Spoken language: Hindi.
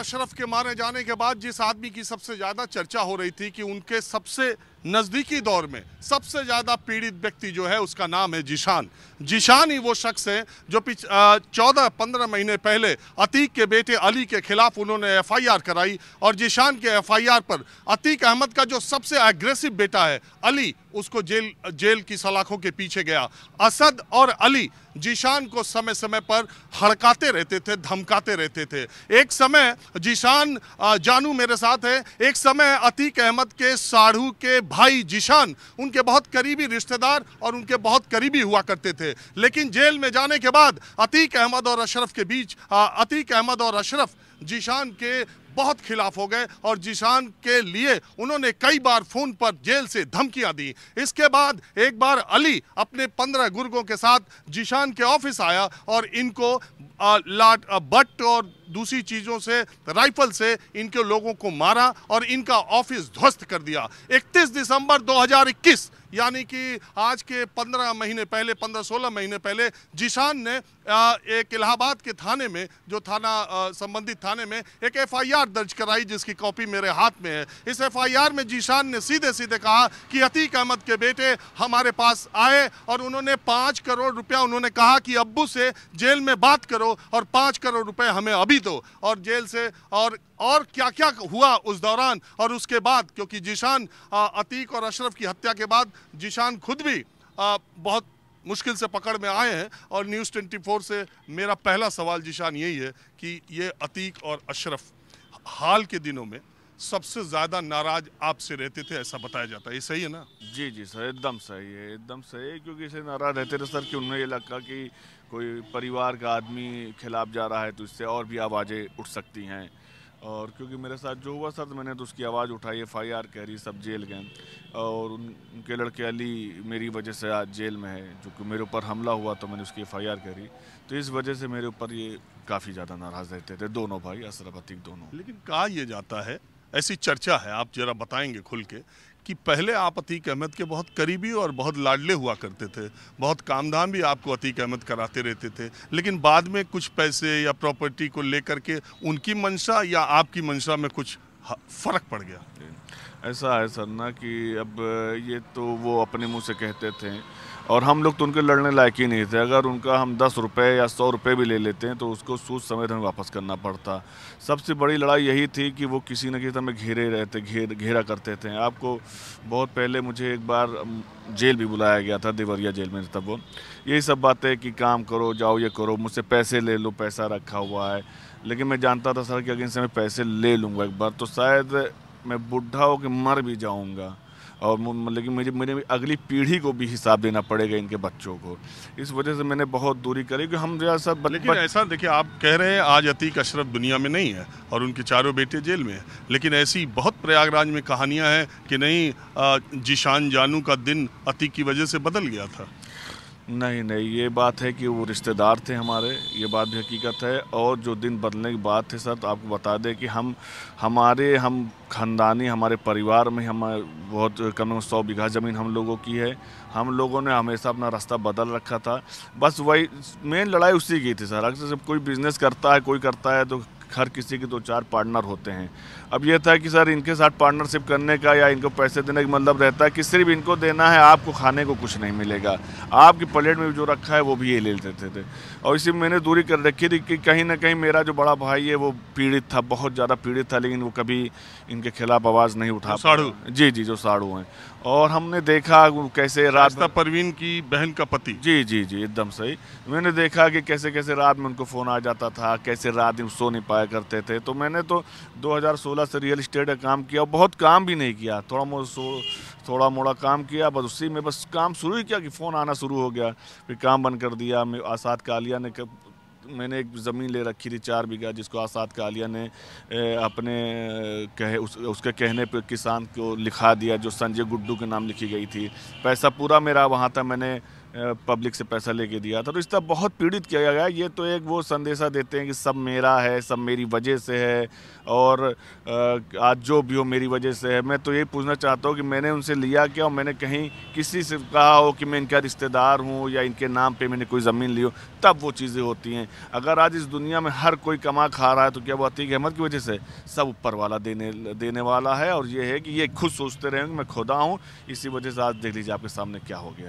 अशरफ के मारे जाने के बाद जिस आदमी की सबसे ज़्यादा चर्चा हो रही थी कि उनके सबसे नज़दीकी दौर में सबसे ज़्यादा पीड़ित व्यक्ति जो है उसका नाम है जिशान जिशान ही वो शख्स है जो पिछ चौदह पंद्रह महीने पहले अतीक के बेटे अली के खिलाफ उन्होंने एफआईआर कराई और जिशान के एफआईआर पर अतीक अहमद का जो सबसे एग्रेसिव बेटा है अली उसको जेल जेल की सलाखों के पीछे गया असद और अली जीशान को समय समय पर हड़काते रहते थे धमकाते रहते थे एक समय जीशान जानू मेरे साथ है एक समय अतीक अहमद के साढ़ू के भाई जिशान उनके बहुत करीबी रिश्तेदार और उनके बहुत करीबी हुआ करते थे लेकिन जेल में जाने के बाद अतीक अहमद और अशरफ के बीच अतीक अहमद और अशरफ जिशान के बहुत खिलाफ हो गए और जिशान के लिए उन्होंने कई बार फोन पर जेल से धमकियां दी इसके बाद एक बार अली अपने पंद्रह गुर्गों के साथ जिशान के ऑफिस आया और इनको लाट बट और दूसरी चीज़ों से राइफल से इनके लोगों को मारा और इनका ऑफिस ध्वस्त कर दिया 31 दिसंबर 2021 यानी कि आज के पंद्रह महीने पहले पंद्रह सोलह महीने पहले जिशान ने एक इलाहाबाद के थाने में जो थाना संबंधित थाने में एक एफआईआर दर्ज कराई जिसकी कॉपी मेरे हाथ में है इस एफआईआर में जिशान ने सीधे सीधे कहा कि अतीक अहमद के बेटे हमारे पास आए और उन्होंने पाँच करोड़ रुपया उन्होंने कहा कि अब्बू से जेल में बात करो और पाँच करोड़ रुपये हमें अभी दो और जेल से और और क्या क्या हुआ उस दौरान और उसके बाद क्योंकि जिशान अतीक और अशरफ की हत्या के बाद जिशान खुद भी आ, बहुत मुश्किल से पकड़ में आए हैं और न्यूज़ फोर से मेरा पहला सवाल जिशान यही है कि ये अतीक और अशरफ हाल के दिनों में सबसे ज़्यादा नाराज आपसे रहते थे ऐसा बताया जाता है ये सही है ना जी जी सर एकदम सही है एकदम सही है क्योंकि इसे नाराज रहते थे सर कि उन्हें ये लगा कि कोई परिवार का आदमी खिलाफ जा रहा है तो इससे और भी आवाज़ें उठ सकती हैं और क्योंकि मेरे साथ जो हुआ सर तो मैंने तो उसकी आवाज़ उठाई एफ आई आर कह रही सब जेल गए और उन, उनके लड़के अली मेरी वजह से आज जेल में है जो कि मेरे ऊपर हमला हुआ तो मैंने उसकी एफ आई आर करी तो इस वजह से मेरे ऊपर ये काफ़ी ज़्यादा नाराज़ रहते थे दोनों भाई असरफ अतीक दोनों लेकिन कहा यह जाता है ऐसी चर्चा है आप जरा बताएंगे खुल के कि पहले आप अतीक अहमद के बहुत करीबी और बहुत लाडले हुआ करते थे बहुत कामधाम भी आपको अतीक अहमद कराते रहते थे लेकिन बाद में कुछ पैसे या प्रॉपर्टी को लेकर के उनकी मंशा या आपकी मंशा में कुछ हाँ, फ़र्क पड़ गया ऐसा है सर ना कि अब ये तो वो अपने मुंह से कहते थे और हम लोग तो उनके लड़ने लायक ही नहीं थे अगर उनका हम दस रुपये या सौ रुपये भी ले लेते हैं तो उसको सूच समेत हमें वापस करना पड़ता सबसे बड़ी लड़ाई यही थी कि वो किसी न किसी हमें घेरे रहते घेर घेरा करते थे आपको बहुत पहले मुझे एक बार जेल भी बुलाया गया था देवरिया जेल में तब वो यही सब बातें कि काम करो जाओ ये करो मुझसे पैसे ले लो पैसा रखा हुआ है लेकिन मैं जानता था सर कि इनसे मैं पैसे ले लूँगा एक बार तो शायद मैं बुढ़ा होकर मर भी जाऊँगा और लेकिन मुझे मेरे अगली पीढ़ी को भी हिसाब देना पड़ेगा इनके बच्चों को इस वजह से मैंने बहुत दूरी करी कि हम जो सब लेकिन बच... ऐसा देखिए आप कह रहे हैं आज अतीक अशरफ दुनिया में नहीं है और उनके चारों बेटे जेल में हैं लेकिन ऐसी बहुत प्रयागराज में कहानियाँ हैं कि नहीं जिशान जानू का दिन अतीक की वजह से बदल गया था नहीं नहीं ये बात है कि वो रिश्तेदार थे हमारे ये बात भी हकीकत है और जो दिन बदलने की बात थी सर तो आपको बता दें कि हम हमारे हम ख़ानदानी हमारे परिवार में हम बहुत कम सौ बीघा ज़मीन हम लोगों की है हम लोगों ने हमेशा अपना रास्ता बदल रखा था बस वही मेन लड़ाई उसी की थी सर अक्सर जब कोई बिज़नेस करता है कोई करता है तो हर किसी के दो चार पार्टनर होते हैं अब यह था कि सर इनके साथ पार्टनरशिप करने का या इनको पैसे देने का मतलब रहता है कि सिर्फ इनको देना है आपको खाने को कुछ नहीं मिलेगा आपकी प्लेट में जो रखा है वो भी ये ले लेते थे और इसी मैंने दूरी कर रखी थी कि कहीं ना कहीं मेरा जो बड़ा भाई है वो पीड़ित था बहुत ज़्यादा पीड़ित था लेकिन वो कभी इनके खिलाफ आवाज़ नहीं उठा साड़ू जी जी जो साड़ू हैं और हमने देखा कैसे रास्ता परवीन की बहन का पति जी जी जी एकदम सही मैंने देखा कि कैसे कैसे रात में उनको फ़ोन आ जाता था कैसे रात में सो नहीं पाया पाया करते थे तो मैंने तो 2016 से रियल इस्टेट का काम किया बहुत काम भी नहीं किया थोड़ा मो थोड़ा मोड़ा काम किया बस उसी में बस काम शुरू ही किया कि फ़ोन आना शुरू हो गया फिर काम बंद कर दिया आसाद कालिया ने कर, मैंने एक ज़मीन ले रखी थी चार बीघा जिसको आसाद कालिया ने अपने कहे उस, उसके कहने पर किसान को लिखा दिया जो संजय गुड्डू के नाम लिखी गई थी पैसा पूरा मेरा वहाँ था मैंने पब्लिक से पैसा लेके दिया था तो इस तरह बहुत पीड़ित किया गया ये तो एक वो संदेशा देते हैं कि सब मेरा है सब मेरी वजह से है और आज जो भी हो मेरी वजह से है मैं तो यही पूछना चाहता हूँ कि मैंने उनसे लिया क्या और मैंने कहीं किसी से कहा हो कि मैं इनका रिश्तेदार हूँ या इनके नाम पर मैंने कोई ज़मीन ली हो तब वो चीज़ें होती हैं अगर आज इस दुनिया में हर कोई कमा खा रहा है तो क्या वो अतीक अहमद की वजह से सब ऊपर वाला देने देने वाला है और ये है कि ये खुद सोचते रहेंगे मैं खुदा हूँ इसी वजह से आज देख लीजिए आपके सामने क्या हो गया है